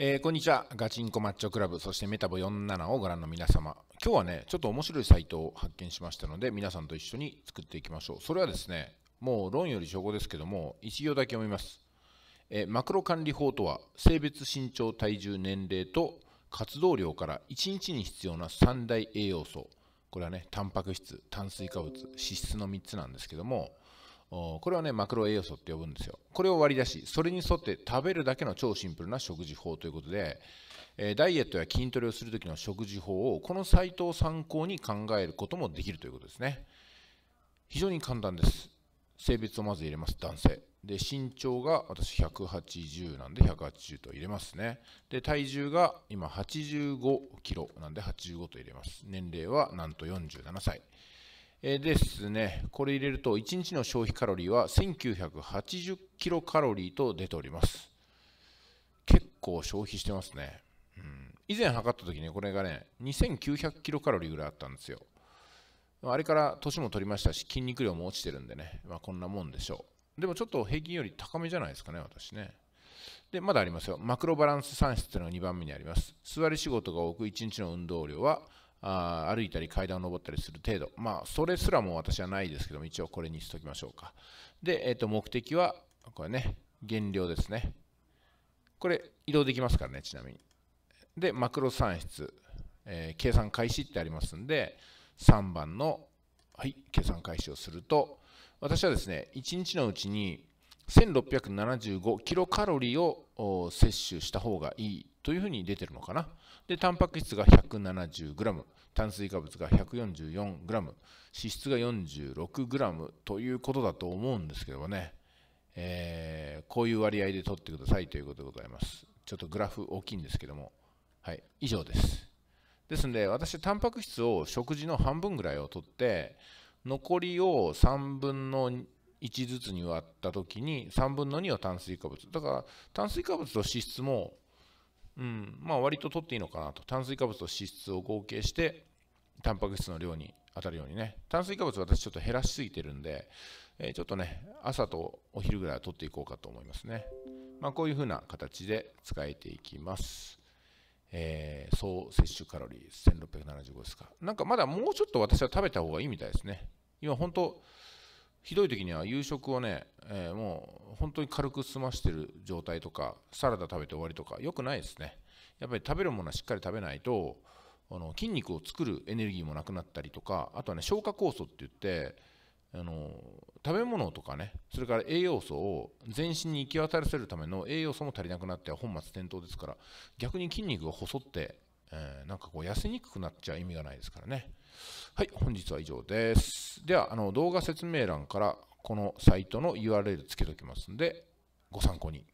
えー、こんにちは。ガチンコマッチョクラブ、そしてメタボ47をご覧の皆様。今日はね、ちょっと面白いサイトを発見しましたので、皆さんと一緒に作っていきましょう。それはですね、もう論より証拠ですけども、1行だけ読みます。えー、マクロ管理法とは、性別、身長、体重、年齢と活動量から1日に必要な3大栄養素。これはね、タンパク質、炭水化物、脂質の3つなんですけども、これはね、マクロ栄養素って呼ぶんですよ。これを割り出し、それに沿って食べるだけの超シンプルな食事法ということで、えダイエットや筋トレをするときの食事法を、このサイトを参考に考えることもできるということですね。非常に簡単です。性別をまず入れます、男性。で、身長が私180なんで180と入れますね。で、体重が今85キロなんで85と入れます。年齢はなんと47歳。えですね、これ入れると1日の消費カロリーは1980キロカロリーと出ております。結構消費してますね。うん、以前測った時にこれがね、2900キロカロリーぐらいあったんですよ。あれから年も取りましたし、筋肉量も落ちてるんでね、まあ、こんなもんでしょう。でもちょっと平均より高めじゃないですかね、私ね。で、まだありますよ。マクロバランス算出というのが2番目にあります。座り仕事が多く1日の運動量はあ歩いたり階段を登ったりする程度、まあ、それすらも私はないですけども、一応これにしときましょうか。で、えー、と目的は、これね、減量ですね。これ、移動できますからね、ちなみに。で、マクロ算出、えー、計算開始ってありますんで、3番の、はい、計算開始をすると、私はですね、1日のうちに1675キロカロリーを摂取した方がいいというふうに出てるのかな。で、タンパク質が 170g、炭水化物が 144g、脂質が 46g ということだと思うんですけどもね、えー、こういう割合で取ってくださいということでございます。ちょっとグラフ大きいんですけども、はい、以上です。ですので、私はタンパク質を食事の半分ぐらいを取って、残りを3分の1ずつに割った時に3分の2を炭水化物だから炭水化物と脂質もうんまあ、割と取っていいのかなと炭水化物と脂質を合計してタンパク質の量に当たるようにね炭水化物私ちょっと減らしすぎてるんで、えー、ちょっとね朝とお昼ぐらいは取っていこうかと思いますね、まあ、こういうふうな形で使えていきます、えー、総摂取カロリー1675ですかなんかまだもうちょっと私は食べた方がいいみたいですね今本当ひどい時には夕食をね、えー、もう本当に軽く済ましてる状態とか、サラダ食べて終わりとか、良くないですね。やっぱり食べるものはしっかり食べないと、あの筋肉を作るエネルギーもなくなったりとか、あとはね、消化酵素って言って、あの食べ物とかね、それから栄養素を全身に行き渡らせるための栄養素も足りなくなって本末転倒ですから、逆に筋肉が細ってえー、なんかこう痩せにくくなっちゃう意味がないですからね。はい、本日は以上です。では、あの動画説明欄からこのサイトの URL つけておきますんで、ご参考に。